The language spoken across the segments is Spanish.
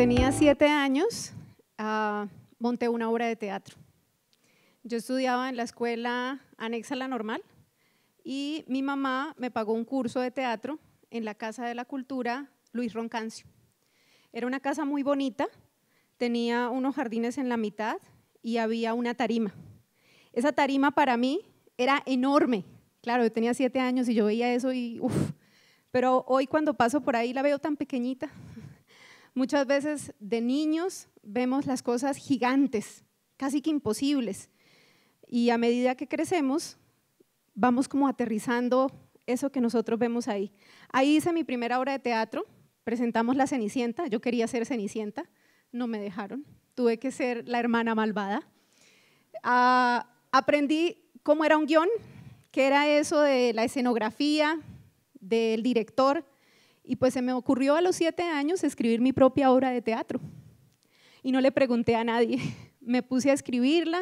tenía siete años, ah, monté una obra de teatro. Yo estudiaba en la escuela anexa a la normal y mi mamá me pagó un curso de teatro en la Casa de la Cultura Luis Roncancio. Era una casa muy bonita, tenía unos jardines en la mitad y había una tarima. Esa tarima para mí era enorme. Claro, yo tenía siete años y yo veía eso y uff. Pero hoy cuando paso por ahí la veo tan pequeñita. Muchas veces de niños vemos las cosas gigantes, casi que imposibles. Y a medida que crecemos, vamos como aterrizando eso que nosotros vemos ahí. Ahí hice mi primera obra de teatro, presentamos La Cenicienta, yo quería ser Cenicienta, no me dejaron, tuve que ser la hermana malvada. Ah, aprendí cómo era un guión, qué era eso de la escenografía, del director, y pues se me ocurrió a los siete años escribir mi propia obra de teatro. Y no le pregunté a nadie. Me puse a escribirla.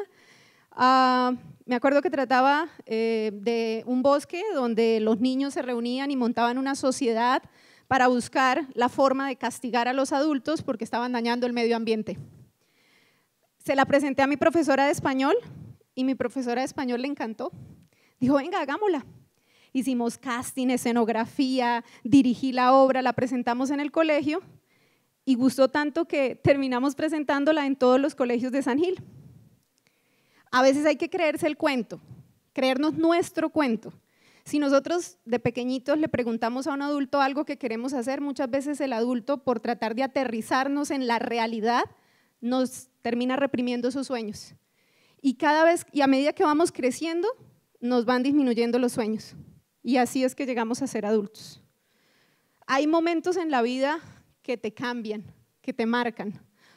Ah, me acuerdo que trataba eh, de un bosque donde los niños se reunían y montaban una sociedad para buscar la forma de castigar a los adultos porque estaban dañando el medio ambiente. Se la presenté a mi profesora de español y mi profesora de español le encantó. Dijo, venga, hagámosla hicimos casting, escenografía, dirigí la obra, la presentamos en el colegio y gustó tanto que terminamos presentándola en todos los colegios de San Gil. A veces hay que creerse el cuento, creernos nuestro cuento. Si nosotros de pequeñitos le preguntamos a un adulto algo que queremos hacer, muchas veces el adulto, por tratar de aterrizarnos en la realidad, nos termina reprimiendo sus sueños. Y cada vez, y a medida que vamos creciendo, nos van disminuyendo los sueños. Y así es que llegamos a ser adultos. Hay momentos en la vida que te cambian, que te marcan.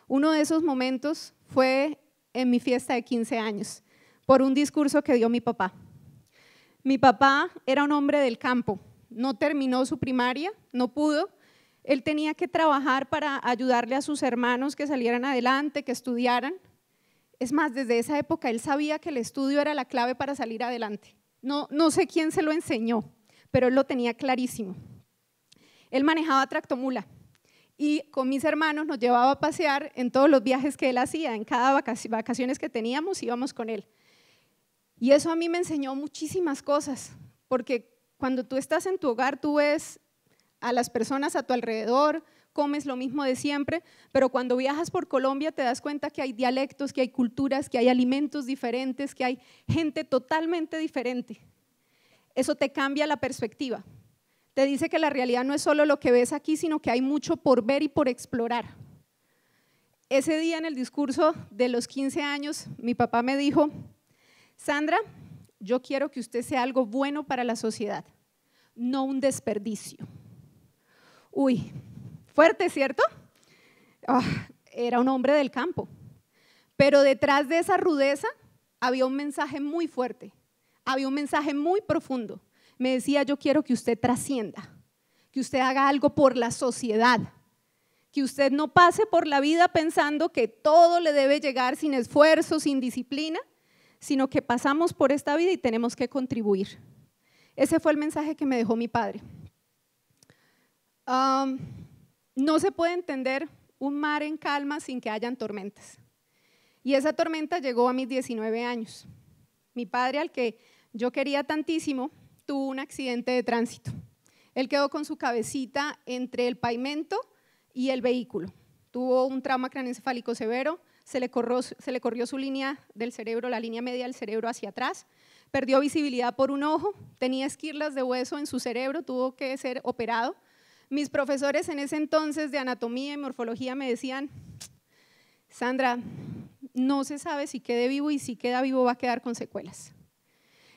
Uno de esos momentos fue en mi fiesta de 15 años, por un discurso que dio mi papá. Mi papá era un hombre del campo, no terminó su primaria, no pudo. Él tenía que trabajar para ayudarle a sus hermanos que salieran adelante, que estudiaran. Es más, desde esa época él sabía que el estudio era la clave para salir adelante. No, sé quién se lo enseñó, pero él lo tenía clarísimo. Él manejaba tractomula y con mis hermanos nos llevaba a pasear en todos los viajes que él hacía, en cada vacaciones que teníamos íbamos con él. Y eso a mí me enseñó muchísimas cosas, porque cuando tú estás en tu hogar, tú ves a las personas a tu alrededor, comes lo mismo de siempre, pero cuando viajas por Colombia te das cuenta que hay dialectos, que hay culturas, que hay alimentos diferentes, que hay gente totalmente diferente. Eso te cambia la perspectiva. Te dice que la realidad no es solo lo que ves aquí, sino que hay mucho por ver y por explorar. Ese día en el discurso de los 15 años, mi papá me dijo, Sandra, yo quiero que usted sea algo bueno para la sociedad, no un desperdicio. Uy, Fuerte, ¿cierto? Ah, era un hombre del campo. Pero detrás de esa rudeza había un mensaje muy fuerte, había un mensaje muy profundo. Me decía, yo quiero que usted trascienda, que usted haga algo por la sociedad, que usted no pase por la vida pensando que todo le debe llegar sin esfuerzo, sin disciplina, sino que pasamos por esta vida y tenemos que contribuir. Ese fue el mensaje que me dejó mi padre no se puede entender un mar en calma sin que hayan tormentas. Y esa tormenta llegó a mis 19 años. Mi padre, al que yo quería tantísimo, tuvo un accidente de tránsito. Él quedó con su cabecita entre el pavimento y el vehículo. Tuvo un trauma craneoencefálico severo, se le corrió su línea del cerebro, la línea media del cerebro hacia atrás, perdió visibilidad por un ojo, tenía esquirlas de hueso en su cerebro, tuvo que ser operado mis profesores en ese entonces de anatomía y morfología me decían, Sandra, no se sabe si quede vivo y si queda vivo va a quedar con secuelas.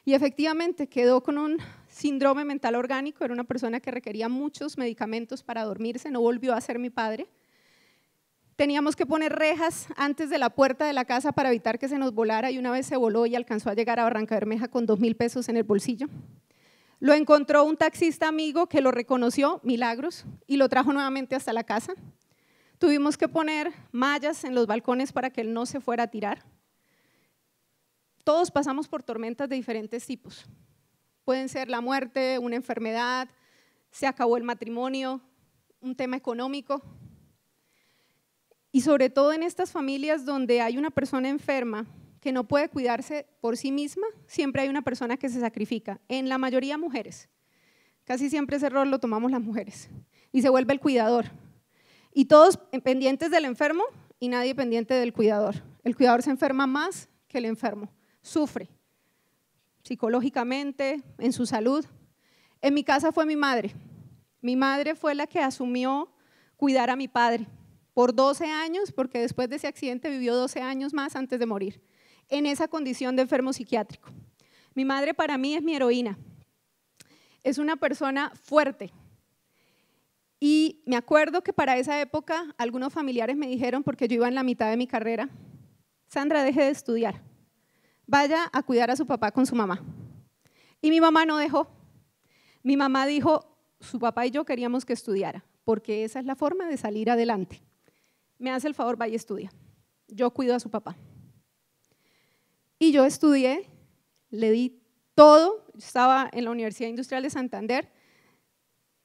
Y efectivamente quedó con un síndrome mental orgánico, era una persona que requería muchos medicamentos para dormirse, no volvió a ser mi padre. Teníamos que poner rejas antes de la puerta de la casa para evitar que se nos volara y una vez se voló y alcanzó a llegar a Barranca Bermeja con dos mil pesos en el bolsillo. Lo encontró un taxista amigo que lo reconoció, milagros, y lo trajo nuevamente hasta la casa. Tuvimos que poner mallas en los balcones para que él no se fuera a tirar. Todos pasamos por tormentas de diferentes tipos. Pueden ser la muerte, una enfermedad, se acabó el matrimonio, un tema económico. Y sobre todo en estas familias donde hay una persona enferma que no puede cuidarse por sí misma, siempre hay una persona que se sacrifica, en la mayoría mujeres. Casi siempre ese rol lo tomamos las mujeres y se vuelve el cuidador. Y todos pendientes del enfermo y nadie pendiente del cuidador. El cuidador se enferma más que el enfermo, sufre psicológicamente, en su salud. En mi casa fue mi madre. Mi madre fue la que asumió cuidar a mi padre por 12 años, porque después de ese accidente vivió 12 años más antes de morir en esa condición de enfermo psiquiátrico. Mi madre para mí es mi heroína. Es una persona fuerte. Y me acuerdo que para esa época algunos familiares me dijeron, porque yo iba en la mitad de mi carrera, Sandra, deje de estudiar. Vaya a cuidar a su papá con su mamá. Y mi mamá no dejó. Mi mamá dijo, su papá y yo queríamos que estudiara, porque esa es la forma de salir adelante. Me hace el favor, vaya estudia. Yo cuido a su papá. Y yo estudié, le di todo, estaba en la Universidad Industrial de Santander,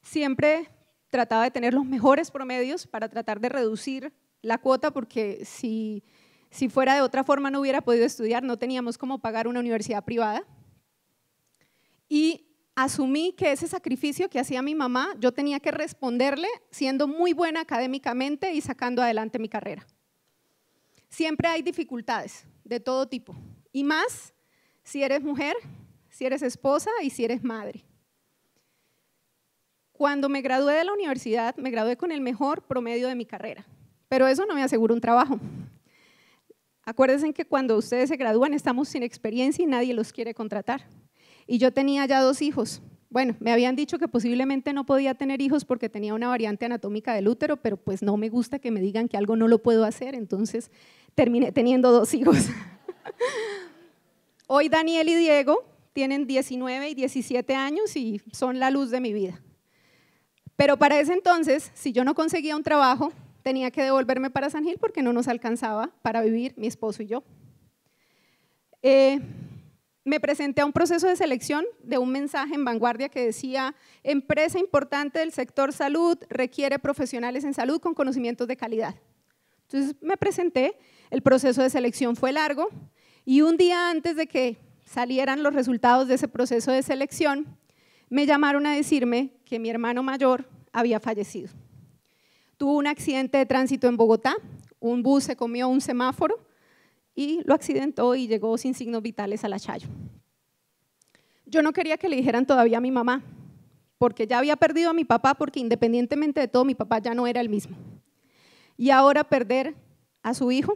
siempre trataba de tener los mejores promedios para tratar de reducir la cuota, porque si, si fuera de otra forma no hubiera podido estudiar, no teníamos cómo pagar una universidad privada. Y asumí que ese sacrificio que hacía mi mamá, yo tenía que responderle siendo muy buena académicamente y sacando adelante mi carrera. Siempre hay dificultades de todo tipo. Y más si eres mujer, si eres esposa y si eres madre. Cuando me gradué de la universidad, me gradué con el mejor promedio de mi carrera, pero eso no me aseguró un trabajo. Acuérdense que cuando ustedes se gradúan estamos sin experiencia y nadie los quiere contratar. Y yo tenía ya dos hijos. Bueno, me habían dicho que posiblemente no podía tener hijos porque tenía una variante anatómica del útero, pero pues no me gusta que me digan que algo no lo puedo hacer, entonces terminé teniendo dos hijos. Hoy Daniel y Diego tienen 19 y 17 años y son la luz de mi vida. Pero para ese entonces, si yo no conseguía un trabajo, tenía que devolverme para San Gil porque no nos alcanzaba para vivir mi esposo y yo. Eh, me presenté a un proceso de selección de un mensaje en vanguardia que decía, empresa importante del sector salud requiere profesionales en salud con conocimientos de calidad. Entonces me presenté, el proceso de selección fue largo, y un día antes de que salieran los resultados de ese proceso de selección, me llamaron a decirme que mi hermano mayor había fallecido. Tuvo un accidente de tránsito en Bogotá, un bus se comió un semáforo y lo accidentó y llegó sin signos vitales al Achayo. Yo no quería que le dijeran todavía a mi mamá, porque ya había perdido a mi papá, porque independientemente de todo, mi papá ya no era el mismo. Y ahora perder a su hijo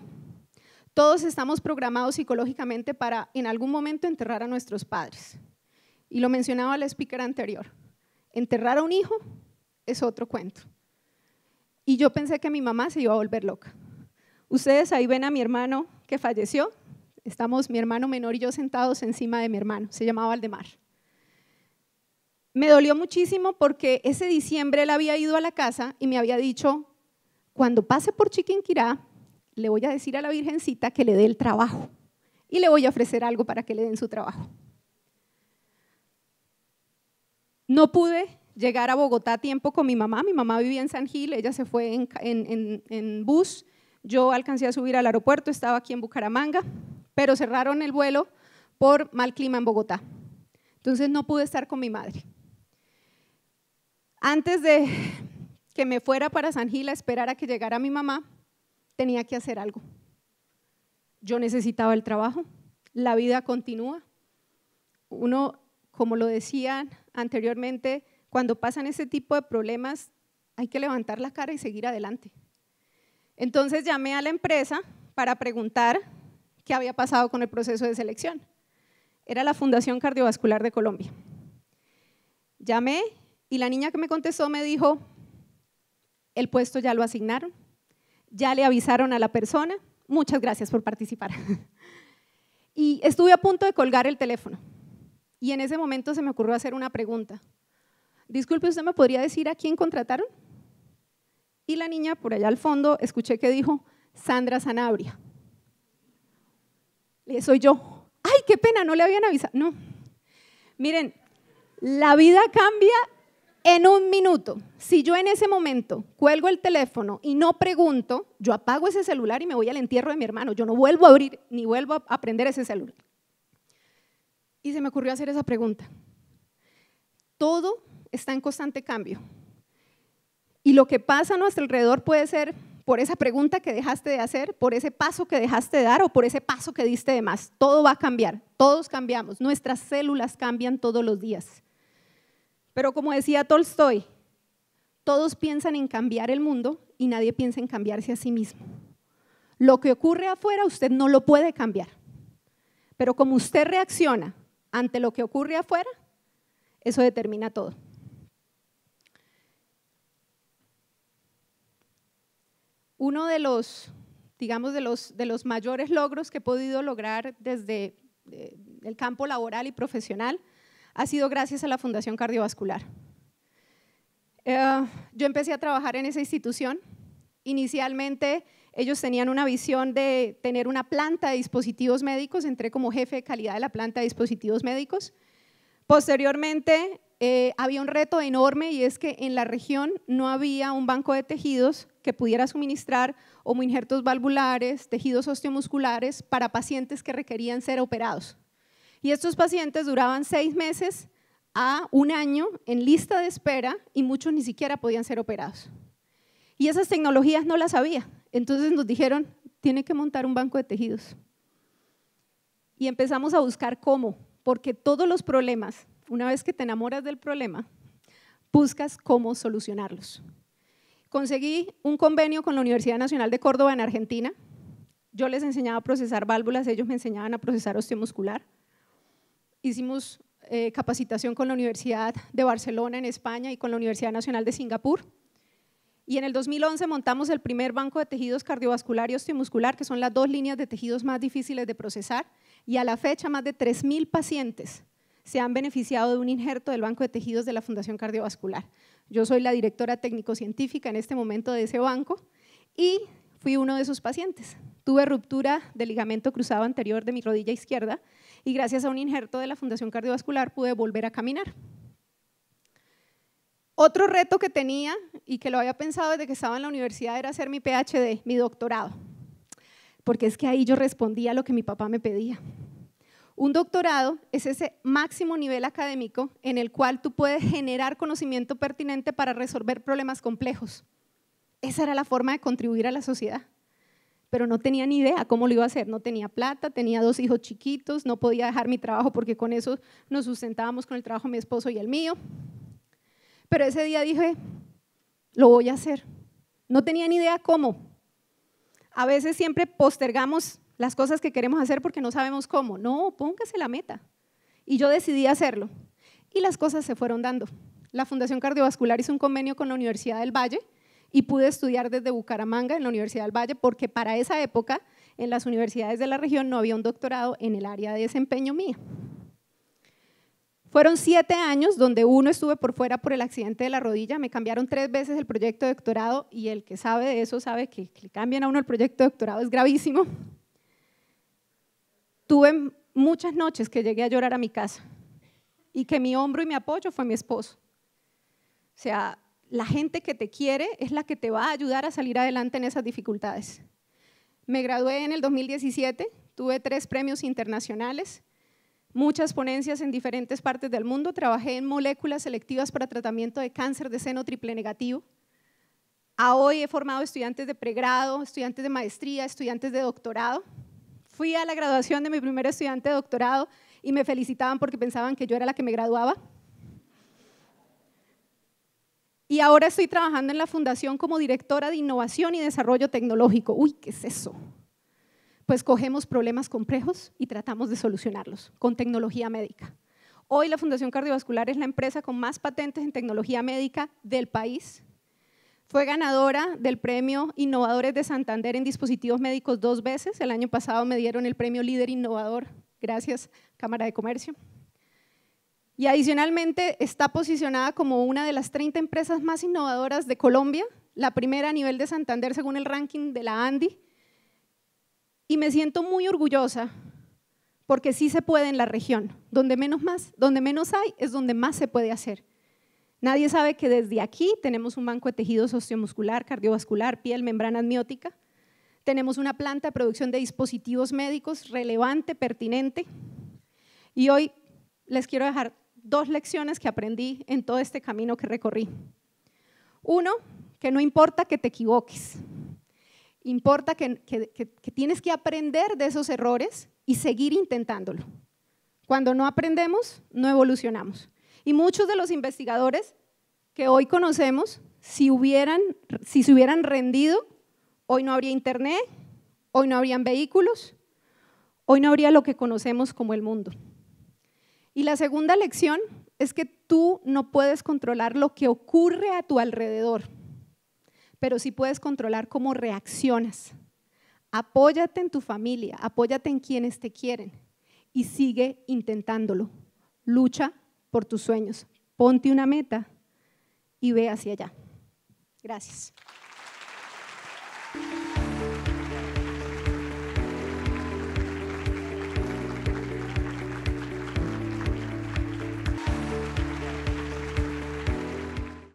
todos estamos programados psicológicamente para en algún momento enterrar a nuestros padres. Y lo mencionaba la speaker anterior. Enterrar a un hijo es otro cuento. Y yo pensé que mi mamá se iba a volver loca. Ustedes ahí ven a mi hermano que falleció. Estamos mi hermano menor y yo sentados encima de mi hermano. Se llamaba Aldemar. Me dolió muchísimo porque ese diciembre él había ido a la casa y me había dicho, cuando pase por Chiquinquirá, le voy a decir a la Virgencita que le dé el trabajo y le voy a ofrecer algo para que le den su trabajo. No pude llegar a Bogotá a tiempo con mi mamá. Mi mamá vivía en San Gil, ella se fue en, bus. Yo alcancé a subir al aeropuerto, estaba aquí en Bucaramanga, pero cerraron el vuelo por mal clima en Bogotá. Entonces no pude estar con mi madre. Antes de que me fuera para San Gil a esperar a que llegara mi mamá, tenía que hacer algo. Yo necesitaba el trabajo, la vida continúa. Uno, como lo decían anteriormente, cuando pasan ese tipo de problemas, hay que levantar la cara y seguir adelante. Entonces llamé a la empresa para preguntar qué había pasado con el proceso de selección. Era la Fundación Cardiovascular de Colombia. Llamé y la niña que me contestó me dijo, el puesto ya lo asignaron, ya le avisaron a la persona. Muchas gracias por participar. Y estuve a punto de colgar el teléfono. Y en ese momento se me ocurrió hacer una pregunta. Disculpe, ¿usted me podría decir a quién contrataron? Y la niña por allá al fondo escuché que dijo, Sandra Sanabria. Le soy yo. Ay, qué pena, no le habían avisado. No. Miren, la vida cambia en un minuto, si yo en ese momento cuelgo el teléfono y no pregunto, yo apago ese celular y me voy al entierro de mi hermano. Yo no vuelvo a abrir ni vuelvo a aprender ese celular. Y se me ocurrió hacer esa pregunta. Todo está en constante cambio. Y lo que pasa a nuestro alrededor puede ser por esa pregunta que dejaste de hacer, por ese paso que dejaste de dar o por ese paso que diste de más. Todo va a cambiar, todos cambiamos, nuestras células cambian todos los días. Pero como decía Tolstoy, todos piensan en cambiar el mundo y nadie piensa en cambiarse a sí mismo. Lo que ocurre afuera usted no lo puede cambiar. Pero como usted reacciona ante lo que ocurre afuera, eso determina todo. Uno de los, digamos, de los, de los mayores logros que he podido lograr desde eh, el campo laboral y profesional ha sido gracias a la Fundación Cardiovascular. Eh, yo empecé a trabajar en esa institución. Inicialmente ellos tenían una visión de tener una planta de dispositivos médicos, entré como jefe de calidad de la planta de dispositivos médicos. Posteriormente eh, había un reto enorme y es que en la región no había un banco de tejidos que pudiera suministrar homoinjertos valvulares, tejidos osteomusculares para pacientes que requerían ser operados. Y estos pacientes duraban seis meses a un año en lista de espera y muchos ni siquiera podían ser operados. Y esas tecnologías no las había. Entonces nos dijeron, tiene que montar un banco de tejidos. Y empezamos a buscar cómo, porque todos los problemas, una vez que te enamoras del problema, buscas cómo solucionarlos. Conseguí un convenio con la Universidad Nacional de Córdoba en Argentina. Yo les enseñaba a procesar válvulas, ellos me enseñaban a procesar osteomuscular hicimos eh, capacitación con la Universidad de Barcelona en España y con la Universidad Nacional de Singapur. Y en el 2011 montamos el primer banco de tejidos cardiovascular y osteomuscular, que son las dos líneas de tejidos más difíciles de procesar. Y a la fecha, más de 3.000 pacientes se han beneficiado de un injerto del banco de tejidos de la Fundación Cardiovascular. Yo soy la directora técnico-científica en este momento de ese banco y fui uno de sus pacientes. Tuve ruptura del ligamento cruzado anterior de mi rodilla izquierda y gracias a un injerto de la Fundación Cardiovascular pude volver a caminar. Otro reto que tenía y que lo había pensado desde que estaba en la universidad era hacer mi PhD, mi doctorado, porque es que ahí yo respondía a lo que mi papá me pedía. Un doctorado es ese máximo nivel académico en el cual tú puedes generar conocimiento pertinente para resolver problemas complejos. Esa era la forma de contribuir a la sociedad pero no tenía ni idea cómo lo iba a hacer. No tenía plata, tenía dos hijos chiquitos, no podía dejar mi trabajo porque con eso nos sustentábamos con el trabajo de mi esposo y el mío. Pero ese día dije, lo voy a hacer. No tenía ni idea cómo. A veces siempre postergamos las cosas que queremos hacer porque no sabemos cómo. No, póngase la meta. Y yo decidí hacerlo. Y las cosas se fueron dando. La Fundación Cardiovascular hizo un convenio con la Universidad del Valle y pude estudiar desde Bucaramanga en la Universidad del Valle porque para esa época en las universidades de la región no había un doctorado en el área de desempeño mía. Fueron siete años donde uno estuve por fuera por el accidente de la rodilla, me cambiaron tres veces el proyecto de doctorado y el que sabe de eso sabe que le cambian a uno el proyecto de doctorado es gravísimo. Tuve muchas noches que llegué a llorar a mi casa y que mi hombro y mi apoyo fue mi esposo. O sea, la gente que te quiere es la que te va a ayudar a salir adelante en esas dificultades. Me gradué en el 2017, tuve tres premios internacionales, muchas ponencias en diferentes partes del mundo, trabajé en moléculas selectivas para tratamiento de cáncer de seno triple negativo. A hoy he formado estudiantes de pregrado, estudiantes de maestría, estudiantes de doctorado. Fui a la graduación de mi primer estudiante de doctorado y me felicitaban porque pensaban que yo era la que me graduaba. Y ahora estoy trabajando en la fundación como directora de innovación y desarrollo tecnológico. Uy, ¿qué es eso? Pues cogemos problemas complejos y tratamos de solucionarlos con tecnología médica. Hoy la Fundación Cardiovascular es la empresa con más patentes en tecnología médica del país. Fue ganadora del premio Innovadores de Santander en dispositivos médicos dos veces. El año pasado me dieron el premio Líder Innovador. Gracias, Cámara de Comercio y adicionalmente está posicionada como una de las 30 empresas más innovadoras de Colombia, la primera a nivel de Santander según el ranking de la ANDI. Y me siento muy orgullosa porque sí se puede en la región. Donde menos, más, donde menos hay es donde más se puede hacer. Nadie sabe que desde aquí tenemos un banco de tejidos osteomuscular, cardiovascular, piel, membrana amniótica. Tenemos una planta de producción de dispositivos médicos relevante, pertinente. Y hoy les quiero dejar dos lecciones que aprendí en todo este camino que recorrí. Uno, que no importa que te equivoques, importa que, tienes que aprender de esos errores y seguir intentándolo. Cuando no aprendemos, no evolucionamos. Y muchos de los investigadores que hoy conocemos, si, si se hubieran rendido, hoy no habría internet, hoy no habrían vehículos, hoy no habría lo que conocemos como el mundo. Y la segunda lección es que tú no puedes controlar lo que ocurre a tu alrededor, pero sí puedes controlar cómo reaccionas. Apóyate en tu familia, apóyate en quienes te quieren y sigue intentándolo. Lucha por tus sueños, ponte una meta y ve hacia allá. Gracias.